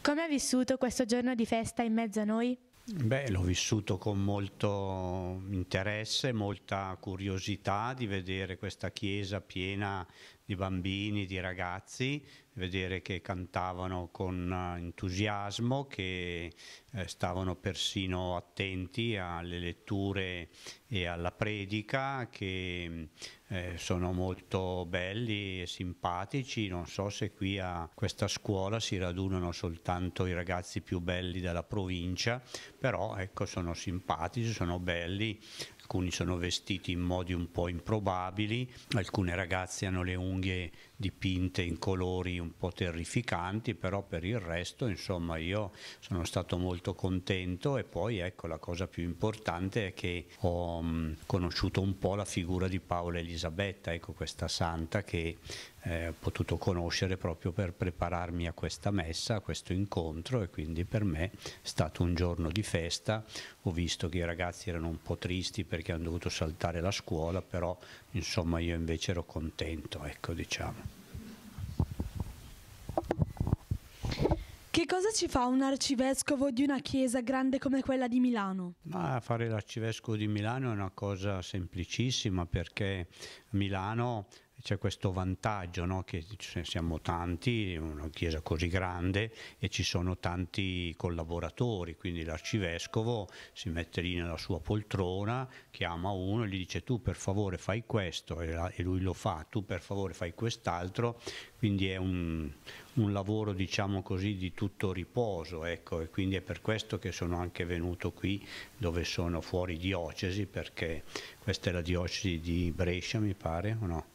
Come ha vissuto questo giorno di festa in mezzo a noi? Beh, l'ho vissuto con molto interesse, molta curiosità di vedere questa chiesa piena di bambini, di ragazzi vedere che cantavano con eh, entusiasmo, che eh, stavano persino attenti alle letture e alla predica, che eh, sono molto belli e simpatici. Non so se qui a questa scuola si radunano soltanto i ragazzi più belli della provincia, però ecco, sono simpatici, sono belli, alcuni sono vestiti in modi un po' improbabili, alcune ragazze hanno le unghie dipinte in colori un po' terrificanti, però per il resto insomma io sono stato molto contento e poi ecco la cosa più importante è che ho mm, conosciuto un po' la figura di Paola Elisabetta, ecco questa santa che eh, ho potuto conoscere proprio per prepararmi a questa messa, a questo incontro e quindi per me è stato un giorno di festa, ho visto che i ragazzi erano un po' tristi perché perché hanno dovuto saltare la scuola, però insomma io invece ero contento, ecco diciamo. Che cosa ci fa un arcivescovo di una chiesa grande come quella di Milano? Ma fare l'arcivescovo di Milano è una cosa semplicissima perché Milano c'è questo vantaggio no? che siamo tanti, una chiesa così grande e ci sono tanti collaboratori, quindi l'arcivescovo si mette lì nella sua poltrona, chiama uno e gli dice tu per favore fai questo e lui lo fa, tu per favore fai quest'altro, quindi è un, un lavoro diciamo così di tutto riposo ecco, e quindi è per questo che sono anche venuto qui dove sono fuori diocesi perché questa è la diocesi di Brescia mi pare o no?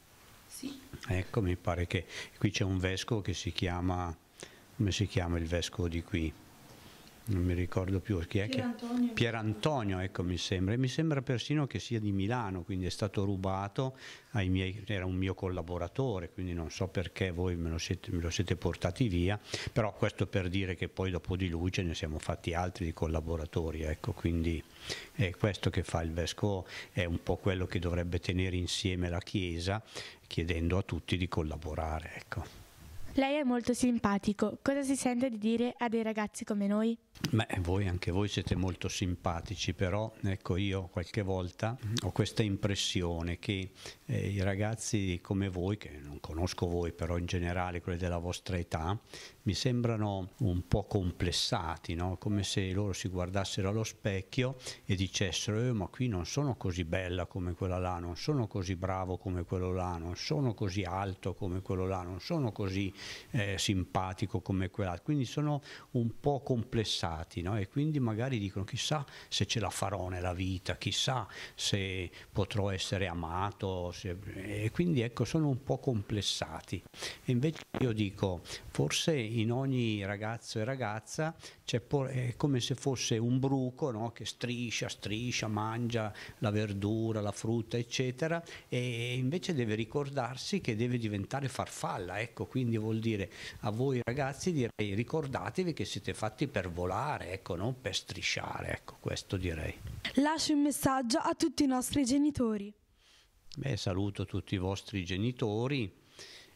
Sì. Ecco, mi pare che qui c'è un vescovo che si chiama, come si chiama il vescovo di qui? non mi ricordo più chi è Pier Antonio. Pier Antonio, ecco mi sembra, e mi sembra persino che sia di Milano, quindi è stato rubato ai miei, era un mio collaboratore, quindi non so perché voi me lo, siete, me lo siete portati via, però questo per dire che poi dopo di lui ce ne siamo fatti altri di collaboratori, ecco, quindi è questo che fa il vescovo, è un po' quello che dovrebbe tenere insieme la Chiesa, chiedendo a tutti di collaborare, ecco. Lei è molto simpatico. Cosa si sente di dire a dei ragazzi come noi? Beh, voi anche voi siete molto simpatici, però ecco io qualche volta ho questa impressione che eh, i ragazzi come voi, che non conosco voi, però in generale quelli della vostra età, mi sembrano un po' complessati, no? come se loro si guardassero allo specchio e dicessero eh, ma qui non sono così bella come quella là, non sono così bravo come quello là, non sono così alto come quello là, non sono così eh, simpatico come quell'altro, quindi sono un po' complessati no? e quindi magari dicono chissà se ce la farò nella vita, chissà se potrò essere amato se... e quindi ecco sono un po' complessati. E invece io dico forse in ogni ragazzo e ragazza è come se fosse un bruco no? che striscia, striscia, mangia la verdura, la frutta eccetera e invece deve ricordarsi che deve diventare farfalla, ecco quindi vuol dire a voi ragazzi direi ricordatevi che siete fatti per volare, ecco, non per strisciare, ecco, questo direi. Lascio un messaggio a tutti i nostri genitori. Beh, saluto tutti i vostri genitori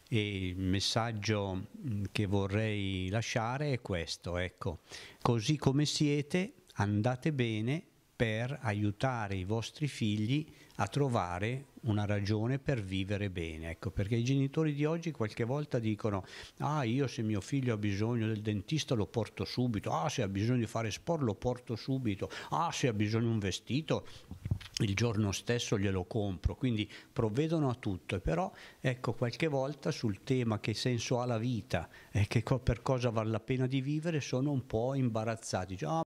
e il messaggio mm, che vorrei lasciare è questo, ecco, così come siete andate bene per aiutare i vostri figli a trovare una ragione per vivere bene, ecco, perché i genitori di oggi qualche volta dicono ah io se mio figlio ha bisogno del dentista lo porto subito, ah se ha bisogno di fare sport lo porto subito, ah se ha bisogno di un vestito il giorno stesso glielo compro, quindi provvedono a tutto, però ecco qualche volta sul tema che senso ha la vita e che co- per cosa vale la pena di vivere sono un po' imbarazzati, Dice, ah,